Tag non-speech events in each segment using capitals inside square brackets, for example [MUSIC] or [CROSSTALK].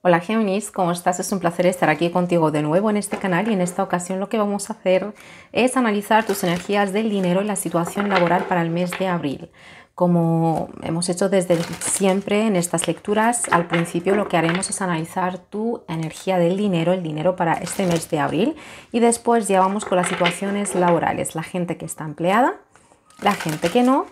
Hola Géminis, ¿cómo estás? Es un placer estar aquí contigo de nuevo en este canal y en esta ocasión lo que vamos a hacer es analizar tus energías del dinero y la situación laboral para el mes de abril. Como hemos hecho desde siempre en estas lecturas, al principio lo que haremos es analizar tu energía del dinero, el dinero para este mes de abril y después ya vamos con las situaciones laborales, la gente que está empleada, la gente que no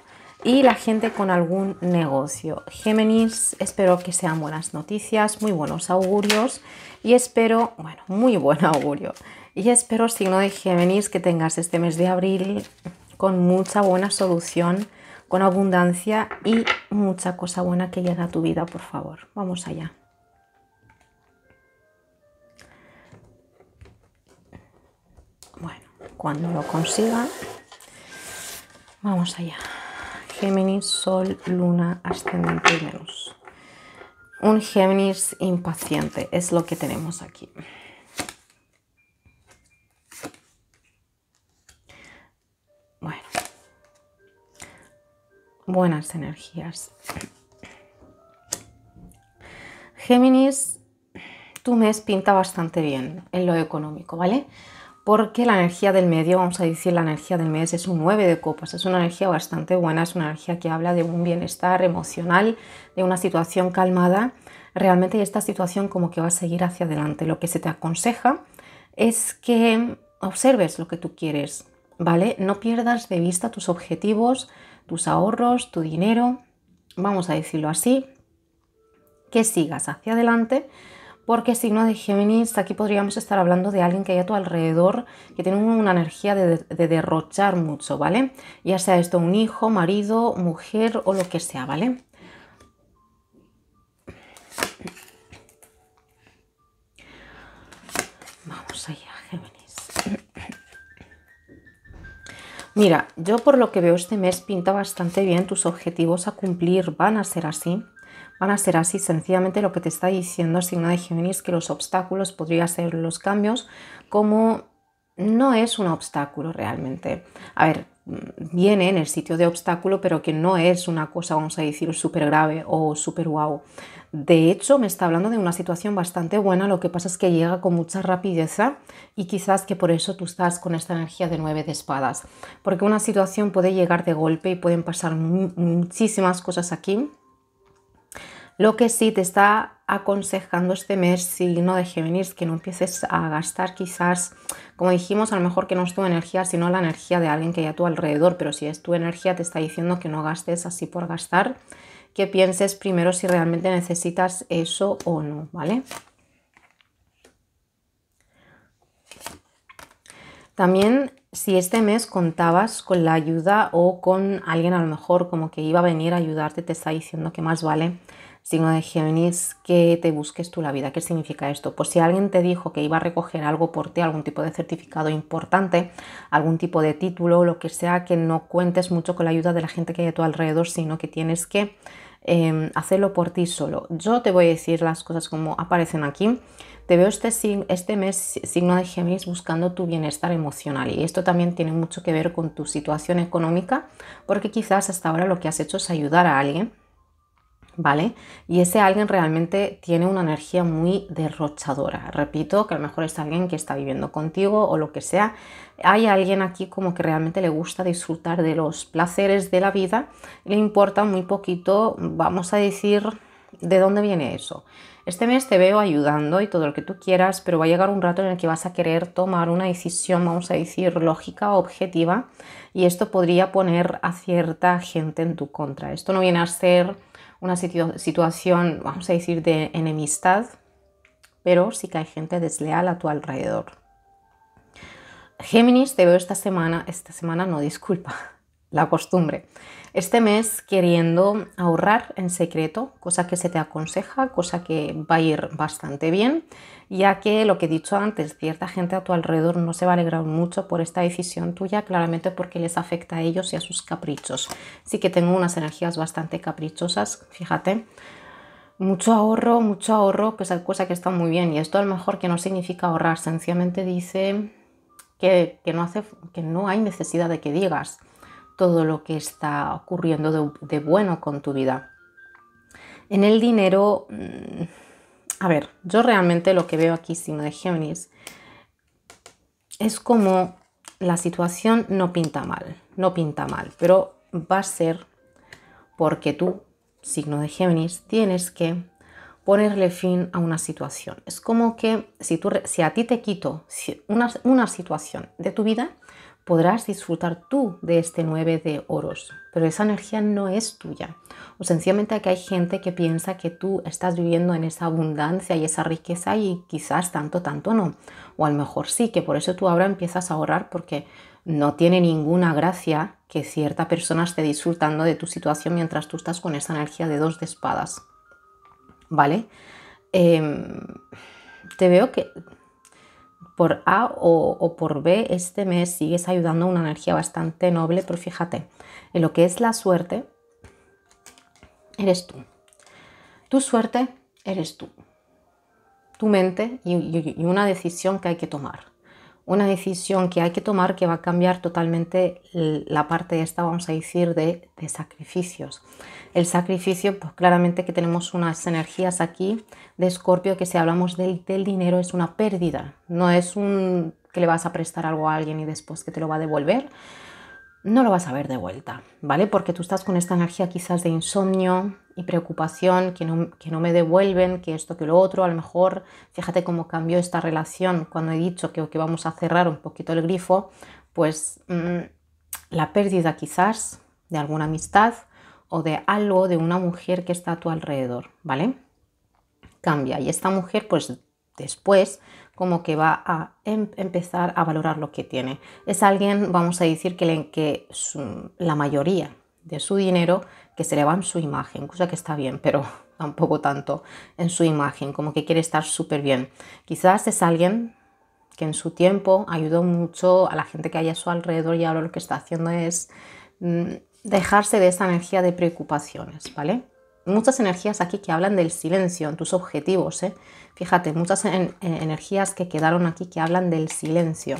y la gente con algún negocio. Géminis, espero que sean buenas noticias, muy buenos augurios y espero, bueno, muy buen augurio. Y espero, signo de Géminis, que tengas este mes de abril con mucha buena solución, con abundancia y mucha cosa buena que llegue a tu vida, por favor. Vamos allá. Bueno, cuando lo consiga, vamos allá. Géminis, Sol, Luna, Ascendente y Venus. Un Géminis impaciente es lo que tenemos aquí. Bueno, buenas energías. Géminis, tu mes pinta bastante bien en lo económico, ¿vale? porque la energía del medio, vamos a decir la energía del mes, es un 9 de copas, es una energía bastante buena, es una energía que habla de un bienestar emocional, de una situación calmada, realmente esta situación como que va a seguir hacia adelante. Lo que se te aconseja es que observes lo que tú quieres, ¿vale? No pierdas de vista tus objetivos, tus ahorros, tu dinero, vamos a decirlo así, que sigas hacia adelante porque signo de Géminis, aquí podríamos estar hablando de alguien que hay a tu alrededor, que tiene una energía de, de derrochar mucho, ¿vale? Ya sea esto un hijo, marido, mujer o lo que sea, ¿vale? Vamos allá, Géminis. Mira, yo por lo que veo este mes pinta bastante bien, tus objetivos a cumplir van a ser así van a ser así. Sencillamente lo que te está diciendo signo de Géminis que los obstáculos podrían ser los cambios como no es un obstáculo realmente. A ver, viene en el sitio de obstáculo, pero que no es una cosa, vamos a decir, súper grave o súper guau. De hecho, me está hablando de una situación bastante buena, lo que pasa es que llega con mucha rapidez y quizás que por eso tú estás con esta energía de nueve de espadas, porque una situación puede llegar de golpe y pueden pasar muchísimas cosas aquí lo que sí te está aconsejando este mes, si no de venir, que no empieces a gastar quizás, como dijimos, a lo mejor que no es tu energía, sino la energía de alguien que hay a tu alrededor, pero si es tu energía te está diciendo que no gastes así por gastar, que pienses primero si realmente necesitas eso o no, ¿vale? También si este mes contabas con la ayuda o con alguien a lo mejor como que iba a venir a ayudarte, te está diciendo que más vale signo de Géminis, que te busques tú la vida. ¿Qué significa esto? Pues si alguien te dijo que iba a recoger algo por ti, algún tipo de certificado importante, algún tipo de título, lo que sea, que no cuentes mucho con la ayuda de la gente que hay a tu alrededor, sino que tienes que em, hacerlo por ti solo. Yo te voy a decir las cosas como aparecen aquí. Te veo este, este mes signo de Géminis buscando tu bienestar emocional y esto también tiene mucho que ver con tu situación económica porque quizás hasta ahora lo que has hecho es ayudar a alguien ¿vale? Y ese alguien realmente tiene una energía muy derrochadora. Repito, que a lo mejor es alguien que está viviendo contigo o lo que sea. Hay alguien aquí como que realmente le gusta disfrutar de los placeres de la vida, le importa muy poquito, vamos a decir, ¿de dónde viene eso? Este mes te veo ayudando y todo lo que tú quieras, pero va a llegar un rato en el que vas a querer tomar una decisión, vamos a decir, lógica, objetiva, y esto podría poner a cierta gente en tu contra. Esto no viene a ser una situación, vamos a decir, de enemistad, pero sí que hay gente desleal a tu alrededor. Géminis, te veo esta semana, esta semana no disculpa, [LAUGHS] la costumbre este mes queriendo ahorrar en secreto, cosa que se te aconseja, cosa que va a ir bastante bien, ya que lo que he dicho antes, cierta gente a tu alrededor no se va a alegrar mucho por esta decisión tuya, claramente porque les afecta a ellos y a sus caprichos. Sí que tengo unas energías bastante caprichosas, fíjate mucho ahorro, mucho ahorro, pues que es cosa que está muy bien. Y esto a lo mejor que no significa ahorrar, sencillamente dice no, hace, que no hay necesidad de que digas todo lo que está ocurriendo de, bueno con tu vida. En el dinero, mm, a ver, yo realmente lo que veo aquí, signo de Géminis, es como la situación no pinta mal, no pinta mal, pero va a ser porque tú, signo de Géminis, tienes que ponerle fin a una situación. Es como que si, tú, si a ti te quito una, una situación de tu vida, podrás disfrutar tú de este 9 de oros, pero esa energía no es tuya. O sencillamente que hay gente que piensa que tú estás viviendo en esa abundancia y esa riqueza y quizás tanto, tanto no. O a lo mejor sí, que por eso tú ahora empiezas a ahorrar porque no tiene ninguna gracia que cierta persona esté disfrutando de tu situación mientras tú estás con esa energía de dos de espadas. ¿Vale? Em, te veo que por A o, por B, este mes sigues ayudando a una energía bastante noble, pero fíjate, en lo que es la suerte, eres tú. Tu suerte eres tú. Tu mente y una decisión que hay que tomar una decisión que hay que tomar que va a cambiar totalmente la parte de esta, vamos a decir, de, sacrificios. El sacrificio, pues claramente que tenemos unas energías aquí de escorpio que si hablamos del, del dinero es una pérdida, no es un que le vas a prestar algo a alguien y después que te lo va a devolver, no lo vas a ver de vuelta, ¿vale? Porque tú estás con esta energía quizás de insomnio y preocupación, que no, me devuelven, que esto, que lo otro, a lo mejor, fíjate cómo cambió esta relación cuando he dicho que, que vamos a cerrar un poquito el grifo, pues mm, la pérdida quizás de alguna amistad o de algo de una mujer que está a tu alrededor, ¿vale? Cambia y esta mujer pues después como que va a em, empezar a valorar lo que tiene. Es alguien, vamos a decir, que, la mayoría de su dinero que se le va en su imagen, cosa que está bien, pero [LAUGHS] tampoco tanto en su imagen, como que quiere estar súper bien. Quizás es alguien que en su tiempo ayudó mucho a la gente que hay a su alrededor y ahora lo que está haciendo es mm, dejarse de esa energía de preocupaciones, ¿vale? muchas energías aquí que hablan del silencio, en tus objetivos. ¿eh? Fíjate, muchas eh, energías que quedaron aquí que hablan del silencio.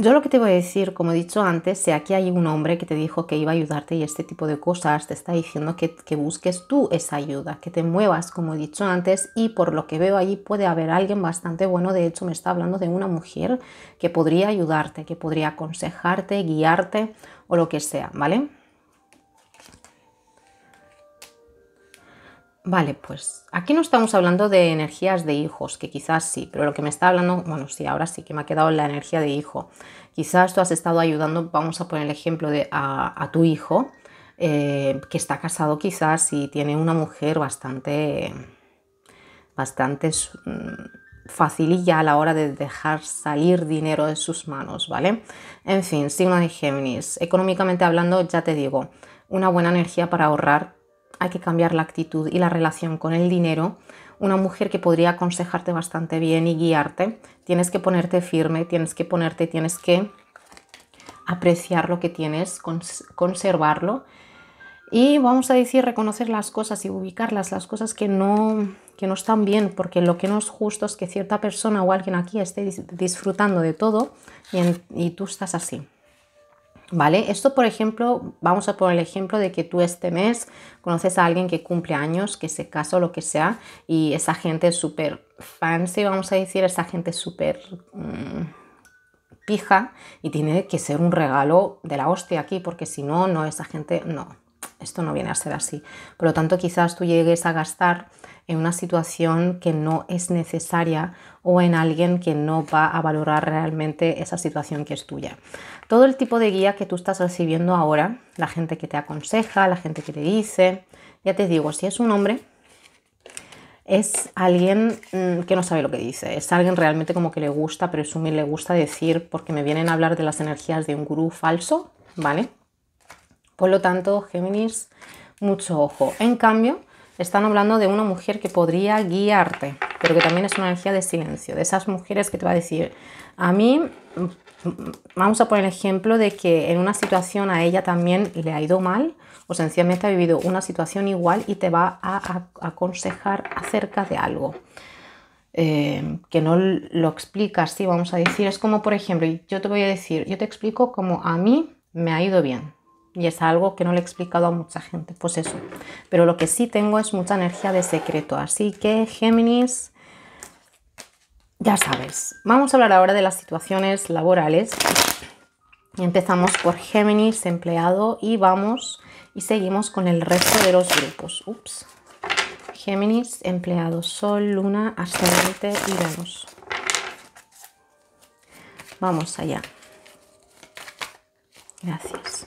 Yo lo que te voy a decir, como he dicho antes, si aquí hay un hombre que te dijo que iba a ayudarte y este tipo de cosas, te está diciendo que, que, busques tú esa ayuda, que te muevas, como he dicho antes, y por lo que veo ahí puede haber alguien bastante bueno, de hecho me está hablando de una mujer que podría ayudarte, que podría aconsejarte, guiarte o lo que sea, ¿vale? Vale, pues aquí no estamos hablando de energías de hijos, que quizás sí, pero lo que me está hablando, bueno, sí, ahora sí que me ha quedado la energía de hijo. Quizás tú has estado ayudando, vamos a poner el ejemplo de a, tu hijo, eh, que está casado quizás y tiene una mujer bastante, bastante mm, facililla a la hora de dejar salir dinero de sus manos, ¿vale? En fin, signo de Géminis. Económicamente hablando, ya te digo, una buena energía para ahorrar hay que cambiar la actitud y la relación con el dinero. Una mujer que podría aconsejarte bastante bien y guiarte. Tienes que ponerte firme, tienes que ponerte, tienes que apreciar lo que tienes, conservarlo y vamos a decir reconocer las cosas y ubicarlas, las cosas que no, que no están bien, porque lo que no es justo es que cierta persona o alguien aquí esté disfrutando de todo y tú estás así. ¿Vale? Esto, por ejemplo, vamos a poner el ejemplo de que tú este mes conoces a alguien que cumple años, que se casa o lo que sea, y esa gente es súper fancy, vamos a decir, esa gente es súper mm, pija y tiene que ser un regalo de la hostia aquí, porque si no, no, esa gente no. Esto no viene a ser así. Por lo tanto, quizás tú llegues a gastar en una situación que no es necesaria o en alguien que no va a valorar realmente esa situación que es tuya todo el tipo de guía que tú estás recibiendo ahora, la gente que te aconseja, la gente que te dice, ya te digo, si es un hombre, es alguien mm, que no sabe lo que dice, es alguien realmente como que le gusta presumir, le gusta decir, porque me vienen a hablar de las energías de un gurú falso, ¿vale? Por lo tanto, Géminis, mucho ojo. En cambio, están hablando de una mujer que podría guiarte, pero que también es una energía de silencio, de esas mujeres que te va a decir, a mí, mm, vamos a poner el ejemplo de que en una situación a ella también le ha ido mal, o sencillamente ha vivido una situación igual y te va a, aconsejar acerca de algo. Eh, que no lo explicas, sí, vamos a decir, es como por ejemplo, yo te voy a decir, yo te explico cómo a mí me ha ido bien, y es algo que no le he explicado a mucha gente, pues eso. Pero lo que sí tengo es mucha energía de secreto. Así que, Géminis, ya sabes. Vamos a hablar ahora de las situaciones laborales. Empezamos por Géminis, empleado, y vamos y seguimos con el resto de los grupos. Ups. Géminis, empleado, Sol, Luna, Ascendente y Venus. Vamos allá. Gracias.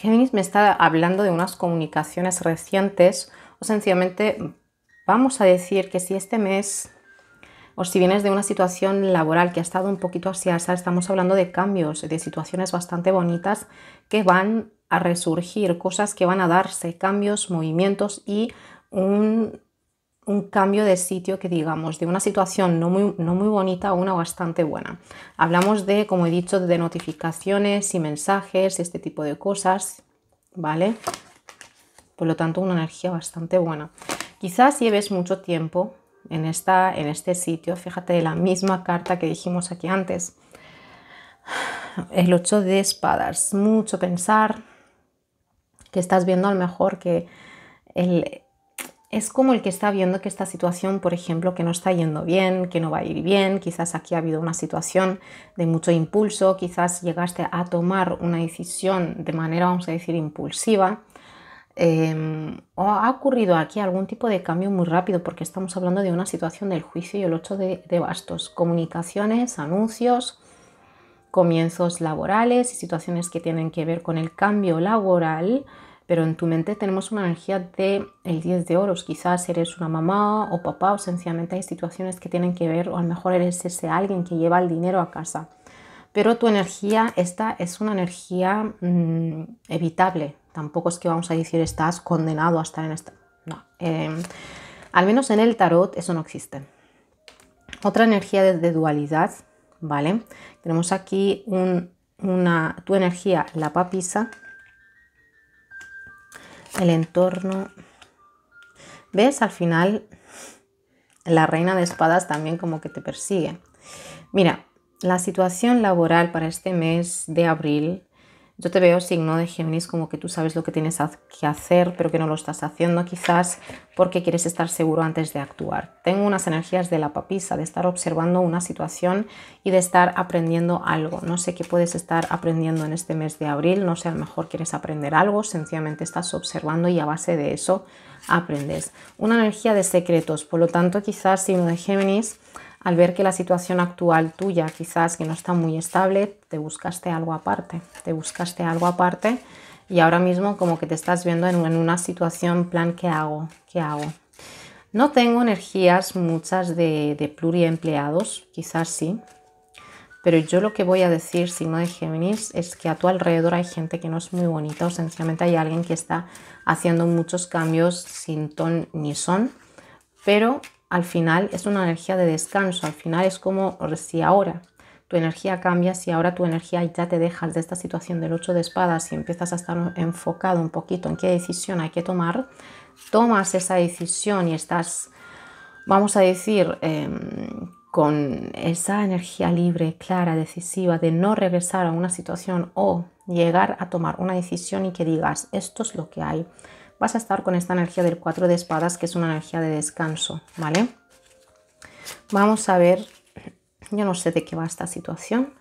Géminis me está hablando de unas comunicaciones recientes o sencillamente vamos a decir que si este mes o si vienes de una situación laboral que ha estado un poquito hacia estamos hablando de cambios, de situaciones bastante bonitas que van a resurgir, cosas que van a darse, cambios, movimientos y un un cambio de sitio que digamos, de una situación no muy, bonita a una bastante buena. Hablamos de, como he dicho, de notificaciones y mensajes, este tipo de cosas, ¿vale? Por lo tanto, una energía bastante buena. Quizás lleves mucho tiempo en, esta, en este sitio, fíjate la misma carta que dijimos aquí antes. El 8 de espadas, mucho pensar, que estás viendo a lo mejor que el, es como el que está viendo que esta situación, por ejemplo, que no está yendo bien, que no va a ir bien, quizás aquí ha habido una situación de mucho impulso, quizás llegaste a tomar una decisión de manera, vamos a decir, impulsiva, em, o ha ocurrido aquí algún tipo de cambio muy rápido, porque estamos hablando de una situación del juicio y el 8 de bastos, comunicaciones, anuncios, comienzos laborales y situaciones que tienen que ver con el cambio laboral, pero en tu mente tenemos una energía de el 10 de oros. Quizás eres una mamá o papá o sencillamente hay situaciones que tienen que ver o a lo mejor eres ese alguien que lleva el dinero a casa. Pero tu energía, esta es una energía mm, evitable. Tampoco es que vamos a decir estás condenado a estar en esta... No, em, al menos en el tarot eso no existe. Otra energía de, dualidad, ¿vale? Tenemos aquí una, tu energía, la papisa, el entorno. ¿Ves? Al final la reina de espadas también como que te persigue. Mira, la situación laboral para este mes de abril yo te veo signo de Géminis como que tú sabes lo que tienes que hacer, pero que no lo estás haciendo quizás porque quieres estar seguro antes de actuar. Tengo unas energías de la papisa, de estar observando una situación y de estar aprendiendo algo. No sé qué puedes estar aprendiendo en este mes de abril, no sé, a lo mejor quieres aprender algo, sencillamente estás observando y a base de eso aprendes. Una energía de secretos, por lo tanto quizás signo de Géminis al ver que la situación actual tuya quizás que no está muy estable, te buscaste algo aparte, te buscaste algo aparte y ahora mismo como que te estás viendo en, una situación plan ¿qué hago? ¿Qué hago? No tengo energías muchas de, de pluriempleados, quizás sí, pero yo lo que voy a decir, signo de Géminis, es que a tu alrededor hay gente que no es muy bonita o sencillamente hay alguien que está haciendo muchos cambios sin ton ni son, pero al final es una energía de descanso, al final es como si ahora tu energía cambia, si ahora tu energía ya te dejas de esta situación del 8 de espadas y empiezas a estar enfocado un poquito en qué decisión hay que tomar, tomas esa decisión y estás, vamos a decir, em, con esa energía libre, clara, decisiva de no regresar a una situación o llegar a tomar una decisión y que digas, esto es lo que hay vas a estar con esta energía del 4 de espadas, que es una energía de descanso, ¿vale? Vamos a ver, yo no sé de qué va esta situación,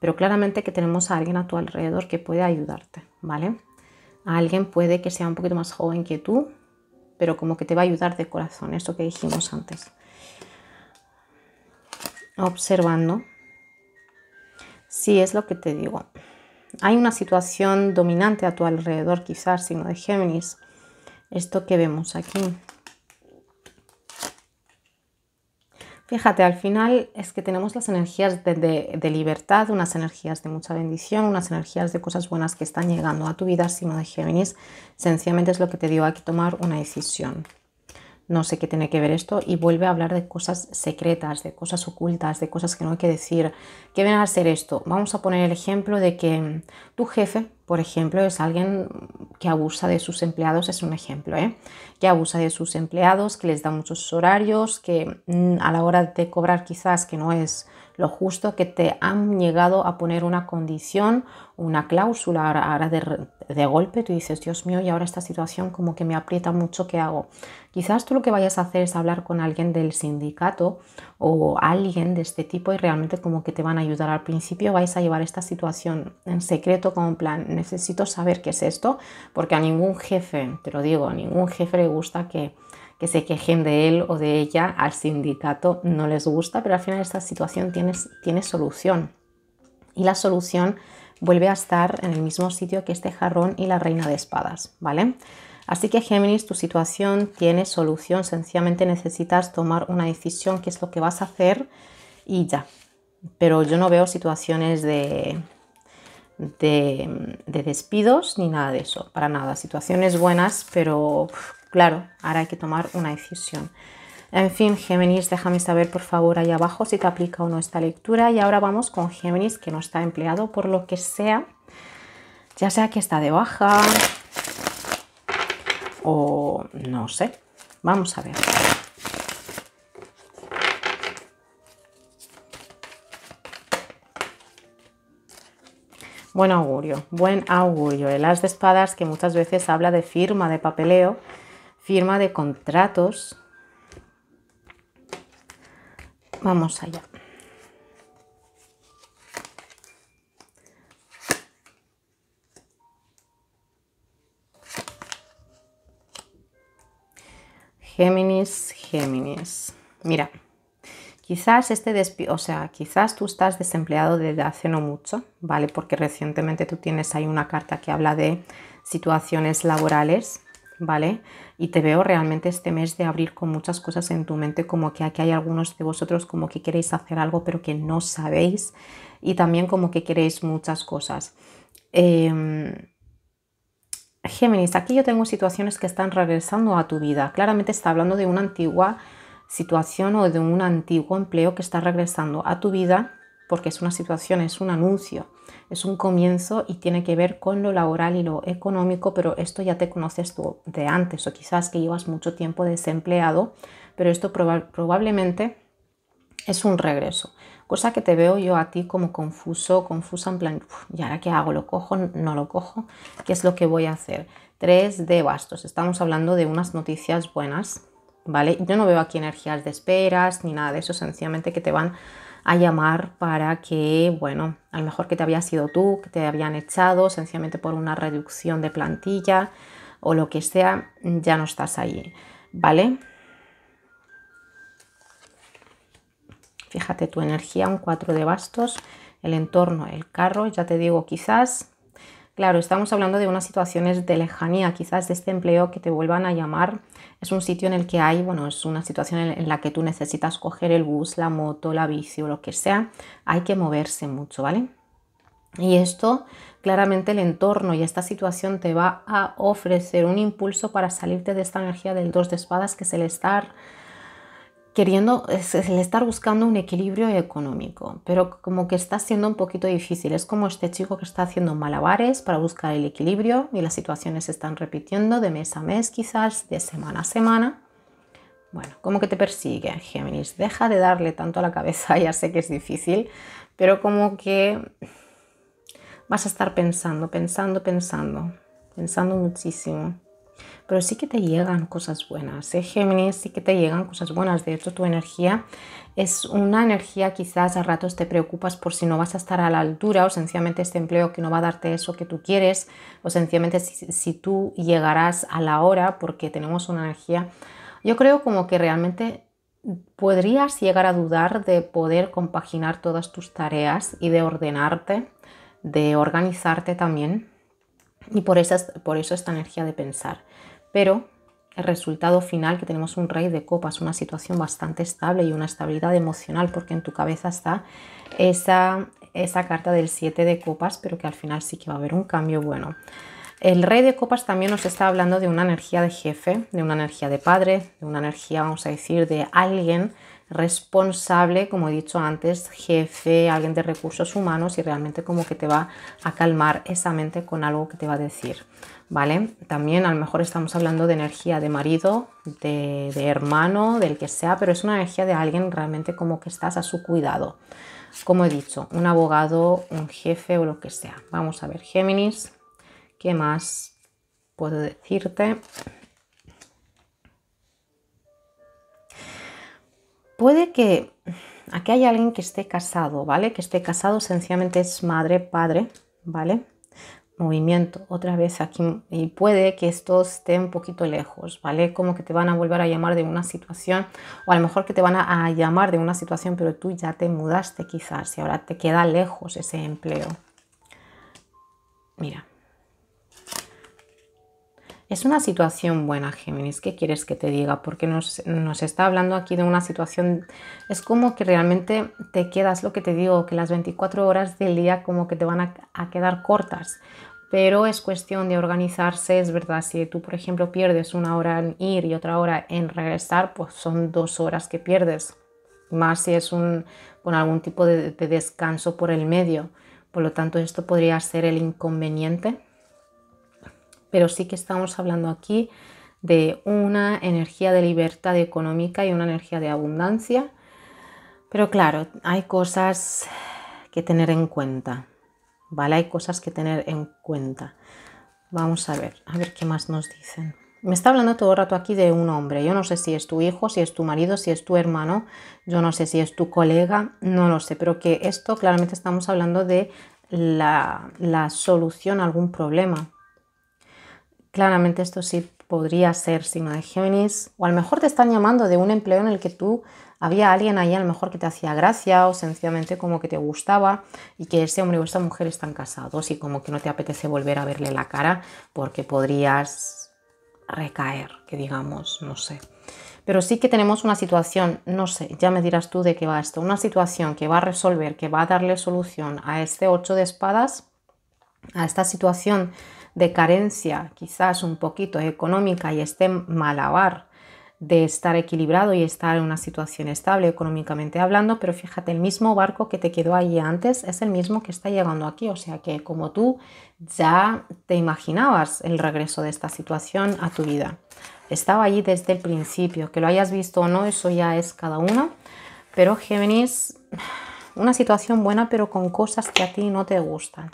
pero claramente que tenemos a alguien a tu alrededor que puede ayudarte, ¿vale? alguien puede que sea un poquito más joven que tú, pero como que te va a ayudar de corazón, eso que dijimos antes. Observando. Sí, es lo que te digo. Hay una situación dominante a tu alrededor, quizás, signo de Géminis, esto que vemos aquí. Fíjate, al final es que tenemos las energías de, libertad, unas energías de mucha bendición, unas energías de cosas buenas que están llegando a tu vida, sino de Géminis. Sencillamente es lo que te dio aquí tomar una decisión no sé qué tiene que ver esto, y vuelve a hablar de cosas secretas, de cosas ocultas, de cosas que no hay que decir. ¿Qué viene a ser esto? Vamos a poner el ejemplo de que mm, tu jefe, por ejemplo, es alguien que abusa de sus empleados, es un ejemplo, ¿eh? que abusa de sus empleados, que les da muchos horarios, que mm, a la hora de cobrar quizás que no es lo justo que te han llegado a poner una condición, una cláusula. Ahora, de, de, golpe tú dices, Dios mío, y ahora esta situación como que me aprieta mucho, ¿qué hago? Quizás tú lo que vayas a hacer es hablar con alguien del sindicato o alguien de este tipo y realmente como que te van a ayudar. Al principio vais a llevar esta situación en secreto como un plan, necesito saber qué es esto, porque a ningún jefe, te lo digo, a ningún jefe le gusta que que se quejen de él o de ella, al sindicato no les gusta, pero al final esta situación tiene, tiene solución. Y la solución vuelve a estar en el mismo sitio que este jarrón y la reina de espadas, ¿vale? Así que Géminis, tu situación tiene solución, sencillamente necesitas tomar una decisión, qué es lo que vas a hacer y ya. Pero yo no veo situaciones de, de despidos ni nada de eso, para nada. Situaciones buenas, pero Claro, ahora hay que tomar una decisión. En fin, Géminis, déjame saber por favor ahí abajo si te aplica o no esta lectura. Y ahora vamos con Géminis, que no está empleado por lo que sea. Ya sea que está de baja o no sé. Vamos a ver. Buen augurio, buen augurio. El as de espadas que muchas veces habla de firma, de papeleo, firma de contratos. Vamos allá. Géminis, Géminis. Mira, quizás este o sea, quizás tú estás desempleado desde hace no mucho, ¿vale? Porque recientemente tú tienes ahí una carta que habla de situaciones laborales ¿vale? Y te veo realmente este mes de abril con muchas cosas en tu mente, como que aquí hay algunos de vosotros como que queréis hacer algo pero que no sabéis y también como que queréis muchas cosas. Em, Géminis, aquí yo tengo situaciones que están regresando a tu vida. Claramente está hablando de una antigua situación o de un antiguo empleo que está regresando a tu vida porque es una situación, es un anuncio, es un comienzo y tiene que ver con lo laboral y lo económico, pero esto ya te conoces tú de antes o quizás que llevas mucho tiempo desempleado, pero esto probablemente es un regreso. Cosa que te veo yo a ti como confuso, confusa en plan, ¿y ahora qué hago? ¿Lo cojo? ¿No lo cojo? ¿Qué es lo que voy a hacer? Tres de bastos. Estamos hablando de unas noticias buenas, ¿vale? Yo no veo aquí energías de esperas ni nada de eso, sencillamente que te van a llamar para que, bueno, a lo mejor que te había sido tú, que te habían echado sencillamente por una reducción de plantilla o lo que sea, ya no estás ahí, ¿vale? Fíjate tu energía, un 4 de bastos, el entorno, el carro, ya te digo, quizás Claro, estamos hablando de unas situaciones de lejanía, quizás de este empleo que te vuelvan a llamar. Es un sitio en el que hay, bueno, es una situación en la que tú necesitas coger el bus, la moto, la bici o lo que sea. Hay que moverse mucho, ¿vale? Y esto, claramente el entorno y esta situación te va a ofrecer un impulso para salirte de esta energía del dos de espadas que es el estar queriendo, es, el estar buscando un equilibrio económico, pero como que está siendo un poquito difícil. Es como este chico que está haciendo malabares para buscar el equilibrio y las situaciones se están repitiendo de mes a mes, quizás de semana a semana. Bueno, como que te persigue, Géminis. Deja de darle tanto a la cabeza, [LAUGHS] ya sé que es difícil, pero como que vas a estar pensando, pensando, pensando, pensando muchísimo pero sí que te llegan cosas buenas, ¿eh? Géminis, sí que te llegan cosas buenas. De hecho, tu energía es una energía, quizás a ratos te preocupas por si no vas a estar a la altura o sencillamente este empleo que no va a darte eso que tú quieres o sencillamente si, tú llegarás a la hora porque tenemos una energía. Yo creo como que realmente podrías llegar a dudar de poder compaginar todas tus tareas y de ordenarte, de organizarte también. Y por, por eso esta energía de pensar pero el resultado final, que tenemos un rey de copas, una situación bastante estable y una estabilidad emocional, porque en tu cabeza está esa, esa carta del 7 de copas, pero que al final sí que va a haber un cambio bueno. El rey de copas también nos está hablando de una energía de jefe, de una energía de padre, de una energía, vamos a decir, de alguien responsable, como he dicho antes, jefe, alguien de recursos humanos y realmente como que te va a calmar esa mente con algo que te va a decir, ¿vale? También a lo mejor estamos hablando de energía de marido, de, de hermano, del que sea, pero es una energía de alguien realmente como que estás a su cuidado. Como he dicho, un abogado, un jefe o lo que sea. Vamos a ver, Géminis, ¿qué más puedo decirte? puede que aquí hay alguien que esté casado, ¿vale? Que esté casado sencillamente es madre, padre, ¿vale? Movimiento, otra vez aquí, y puede que esto esté un poquito lejos, ¿vale? Como que te van a volver a llamar de una situación, o a lo mejor que te van a, a llamar de una situación, pero tú ya te mudaste quizás y ahora te queda lejos ese empleo. Mira, es una situación buena, Géminis. ¿Qué quieres que te diga? Porque nos, nos, está hablando aquí de una situación... Es como que realmente te quedas, lo que te digo, que las 24 horas del día como que te van a, quedar cortas. Pero es cuestión de organizarse, es verdad. Si tú, por ejemplo, pierdes una hora en ir y otra hora en regresar, pues son dos horas que pierdes. Más si es un, con algún tipo de descanso por el medio. Por lo tanto, esto podría ser el inconveniente pero sí que estamos hablando aquí de una energía de libertad económica y una energía de abundancia. Pero claro, hay cosas que tener en cuenta, ¿vale? Hay cosas que tener en cuenta. Vamos a ver, a ver qué más nos dicen. Me está hablando todo el rato aquí de un hombre. Yo no sé si es tu hijo, si es tu marido, si es tu hermano, yo no sé si es tu colega, no lo sé, pero que esto claramente estamos hablando de la solución a algún problema, Claramente esto sí podría ser signo de Géminis, o a lo mejor te están llamando de un empleo en el que tú había alguien ahí a lo mejor que te hacía gracia o sencillamente como que te gustaba y que ese hombre o esa mujer están casados y como que no te apetece volver a verle la cara porque podrías recaer, que digamos, no sé. Pero sí que tenemos una situación, no sé, ya me dirás tú de qué va esto, una situación que va a resolver, que va a darle solución a este 8 de espadas, a esta situación de carencia quizás un poquito económica y este malabar de estar equilibrado y estar en una situación estable económicamente hablando, pero fíjate, el mismo barco que te quedó allí antes es el mismo que está llegando aquí, o sea que como tú ya te imaginabas el regreso de esta situación a tu vida. Estaba allí desde el principio, que lo hayas visto o no, eso ya es cada uno, pero Géminis una situación buena, pero con cosas que a ti no te gustan.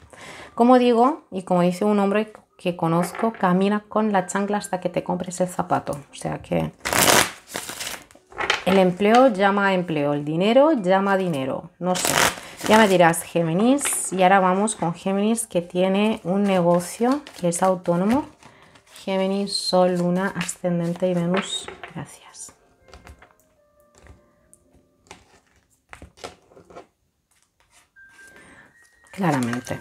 Como digo, y como dice un hombre que conozco, camina con la chancla hasta que te compres el zapato. O sea que el empleo llama empleo, el dinero llama dinero. No sé. Ya me dirás Géminis. Y ahora vamos con Géminis que tiene un negocio que es autónomo. Géminis, Sol, Luna, Ascendente y Venus. Gracias. claramente.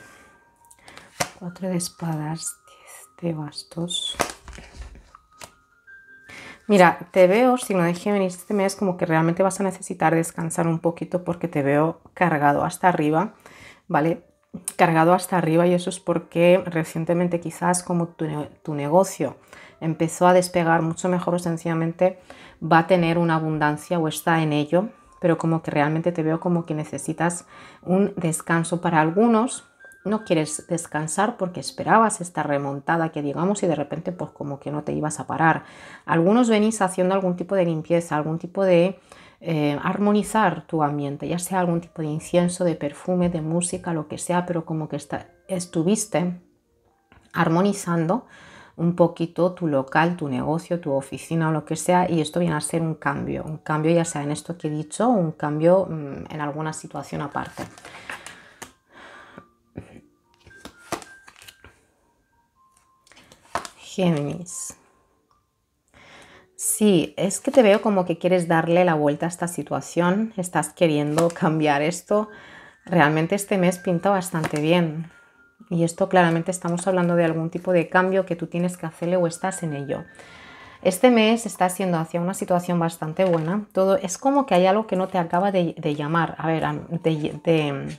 Cuatro de espadas, diez de bastos. Mira, te veo, si no dejé venir este mes como que realmente vas a necesitar descansar un poquito porque te veo cargado hasta arriba, ¿vale? Cargado hasta arriba y eso es porque recientemente quizás como tu, tu negocio empezó a despegar mucho mejor o sencillamente va a tener una abundancia o está en ello pero como que realmente te veo como que necesitas un descanso para algunos. No quieres descansar porque esperabas esta remontada que digamos y de repente pues como que no te ibas a parar. Algunos venís haciendo algún tipo de limpieza, algún tipo de eh, armonizar tu ambiente, ya sea algún tipo de incienso, de perfume, de música, lo que sea, pero como que estuviste armonizando un poquito tu local, tu negocio, tu oficina o lo que sea, y esto viene a ser un cambio, un cambio ya sea en esto que he dicho o un cambio mm, en alguna situación aparte. Géminis. Sí, es que te veo como que quieres darle la vuelta a esta situación, estás queriendo cambiar esto. Realmente este mes pinta bastante bien. Y esto claramente estamos hablando de algún tipo de cambio que tú tienes que hacerle o estás en ello. Este mes está siendo hacia una situación bastante buena. Todo es como que hay algo que no te acaba de, llamar, a ver, de,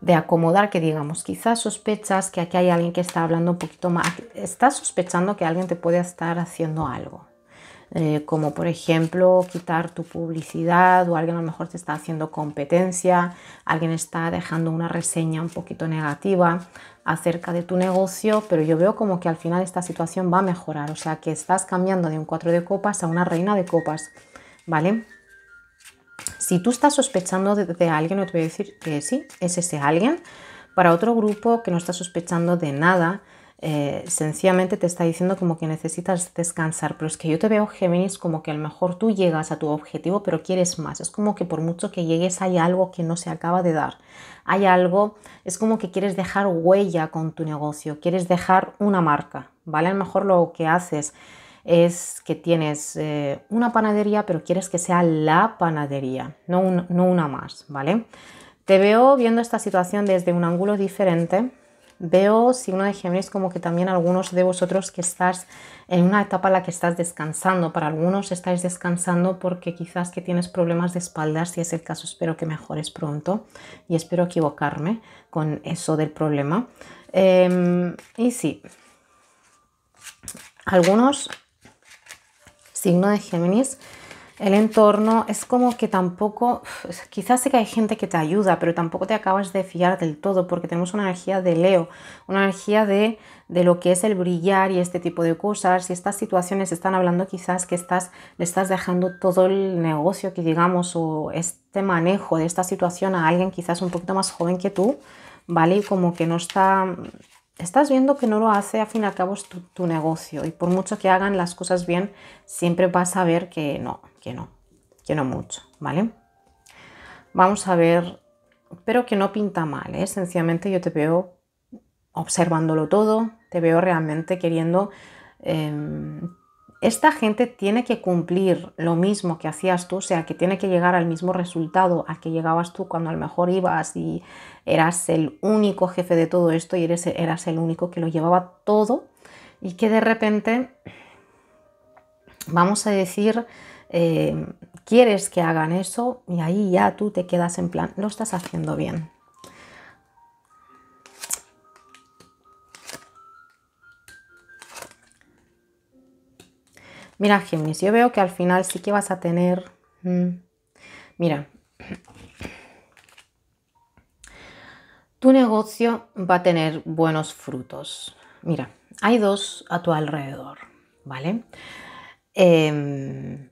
de, acomodar, que digamos, quizás sospechas que aquí hay alguien que está hablando un poquito más, estás sospechando que alguien te puede estar haciendo algo. Eh, como por ejemplo quitar tu publicidad o alguien a lo mejor te está haciendo competencia, alguien está dejando una reseña un poquito negativa acerca de tu negocio, pero yo veo como que al final esta situación va a mejorar, o sea que estás cambiando de un cuatro de copas a una reina de copas, ¿vale? Si tú estás sospechando de, alguien, no te voy a decir que sí, es ese alguien. Para otro grupo que no está sospechando de nada, eh, sencillamente te está diciendo como que necesitas descansar, pero es que yo te veo Géminis como que a lo mejor tú llegas a tu objetivo, pero quieres más, es como que por mucho que llegues hay algo que no se acaba de dar, hay algo, es como que quieres dejar huella con tu negocio, quieres dejar una marca, ¿vale? A lo mejor lo que haces es que tienes eh, una panadería, pero quieres que sea la panadería, no, no una más, ¿vale? Te veo viendo esta situación desde un ángulo diferente, Veo, signo de Géminis, como que también algunos de vosotros que estás en una etapa en la que estás descansando. Para algunos estáis descansando porque quizás que tienes problemas de espalda. Si es el caso, espero que mejores pronto y espero equivocarme con eso del problema. Em, y sí, algunos, signo de Géminis, el entorno, es como que tampoco, quizás sé que hay gente que te ayuda, pero tampoco te acabas de fiar del todo, porque tenemos una energía de Leo, una energía de, de lo que es el brillar y este tipo de cosas, y estas situaciones están hablando quizás que estás, le estás dejando todo el negocio que digamos, o este manejo de esta situación a alguien quizás un poquito más joven que tú, ¿vale? Y como que no está estás viendo que no lo hace a fin y al cabo tu, tu, negocio y por mucho que hagan las cosas bien, siempre vas a ver que no, que no, que no mucho, ¿vale? Vamos a ver, pero que no pinta mal, esencialmente ¿eh? yo te veo observándolo todo, te veo realmente queriendo... Em, esta gente tiene que cumplir lo mismo que hacías tú, o sea, que tiene que llegar al mismo resultado al que llegabas tú cuando a lo mejor ibas y eras el único jefe de todo esto y eres, eras el único que lo llevaba todo y que de repente, vamos a decir, eh, quieres que hagan eso y ahí ya tú te quedas en plan, lo estás haciendo bien. Mira, Géminis, yo veo que al final sí que vas a tener... Mm, mira, [CLEARS THROAT] tu negocio va a tener buenos frutos. Mira, hay dos a tu alrededor, ¿vale? Em,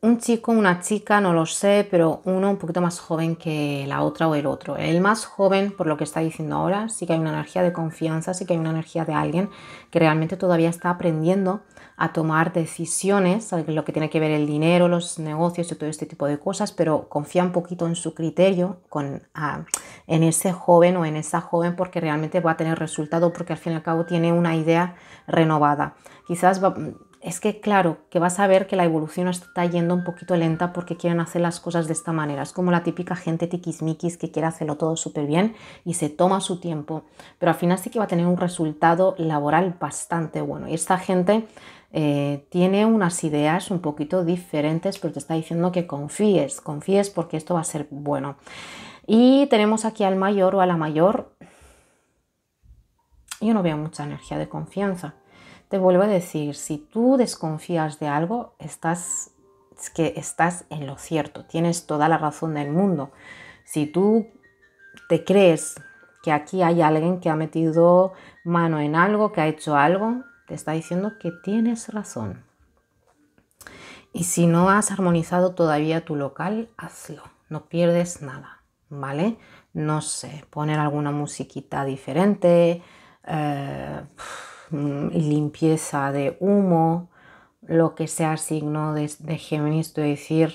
un chico, una chica, no lo sé, pero uno un poquito más joven que la otra o el otro. El más joven, por lo que está diciendo ahora, sí que hay una energía de confianza, sí que hay una energía de alguien que realmente todavía está aprendiendo a tomar decisiones, lo que tiene que ver el dinero, los negocios y todo este tipo de cosas, pero confía un poquito en su criterio, con, ah, en ese joven o en esa joven, porque realmente va a tener resultado, porque al fin y al cabo tiene una idea renovada. Quizás va, es que claro, que vas a ver que la evolución está yendo un poquito lenta porque quieren hacer las cosas de esta manera. Es como la típica gente tiquismiquis que quiere hacerlo todo súper bien y se toma su tiempo, pero al final sí que va a tener un resultado laboral bastante bueno. Y esta gente eh, tiene unas ideas un poquito diferentes, pero te está diciendo que confíes, confíes porque esto va a ser bueno. Y tenemos aquí al mayor o a la mayor. Yo no veo mucha energía de confianza te vuelvo a decir, si tú desconfías de algo, estás que estás en lo cierto, tienes toda la razón del mundo. Si tú te crees que aquí hay alguien que ha metido mano en algo, que ha hecho algo, te está diciendo que tienes razón. Y si no has armonizado todavía tu local, hazlo, no pierdes nada, ¿vale? No sé, poner alguna musiquita diferente. Eh, Mm, limpieza de humo, lo que sea signo de, de Géminis, de decir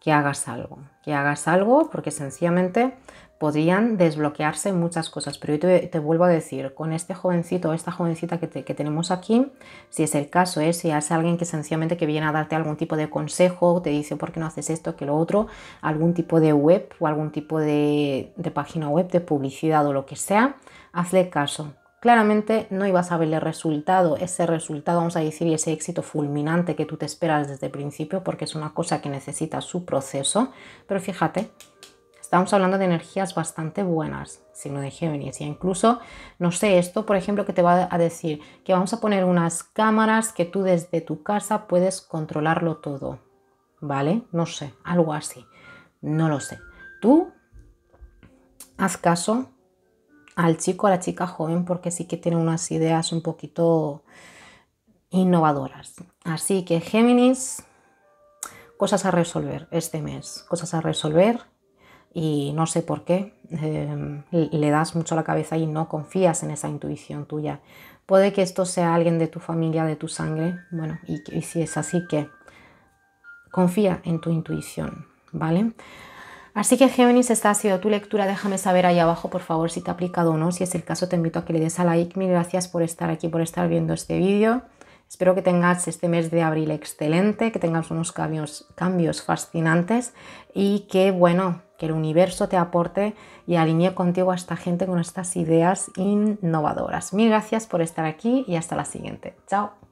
que hagas algo, que hagas algo porque sencillamente podrían desbloquearse muchas cosas. Pero yo te, vuelvo a decir, con este jovencito o esta jovencita que, tenemos aquí, si es el caso, ¿eh? si es alguien que sencillamente que viene a darte algún tipo de consejo, te dice por qué no haces esto, que lo otro, algún tipo de web o algún tipo de, de página web, de publicidad o lo que sea, hazle caso claramente no ibas a ver el resultado, ese resultado, vamos a decir, y ese éxito fulminante que tú te esperas desde el principio, porque es una cosa que necesita su proceso. Pero fíjate, estamos hablando de energías bastante buenas, signo de Géminis. Y incluso, no sé, esto, por ejemplo, que te va a decir que vamos a poner unas cámaras que tú desde tu casa puedes controlarlo todo, ¿vale? No sé, algo así. No lo sé. Tú haz caso al chico, a la chica joven, porque sí que tiene unas ideas un poquito innovadoras. Así que Géminis, cosas a resolver este mes, cosas a resolver y no sé por qué em, le das mucho la cabeza y no confías en esa intuición tuya. Puede que esto sea alguien de tu familia, de tu sangre, bueno, y si es así que confía en tu intuición, ¿vale? Así que Géminis, esta ha sido tu lectura. Déjame saber ahí abajo, por favor, si te ha aplicado o no. Si es el caso, te invito a que le des a like. Mil gracias por estar aquí, por estar viendo este vídeo. Espero que tengas este mes de abril excelente, que tengas unos cambios, cambios fascinantes y que, bueno, que el universo te aporte y alinee contigo a esta gente con estas ideas innovadoras. Mil gracias por estar aquí y hasta la siguiente. Chao.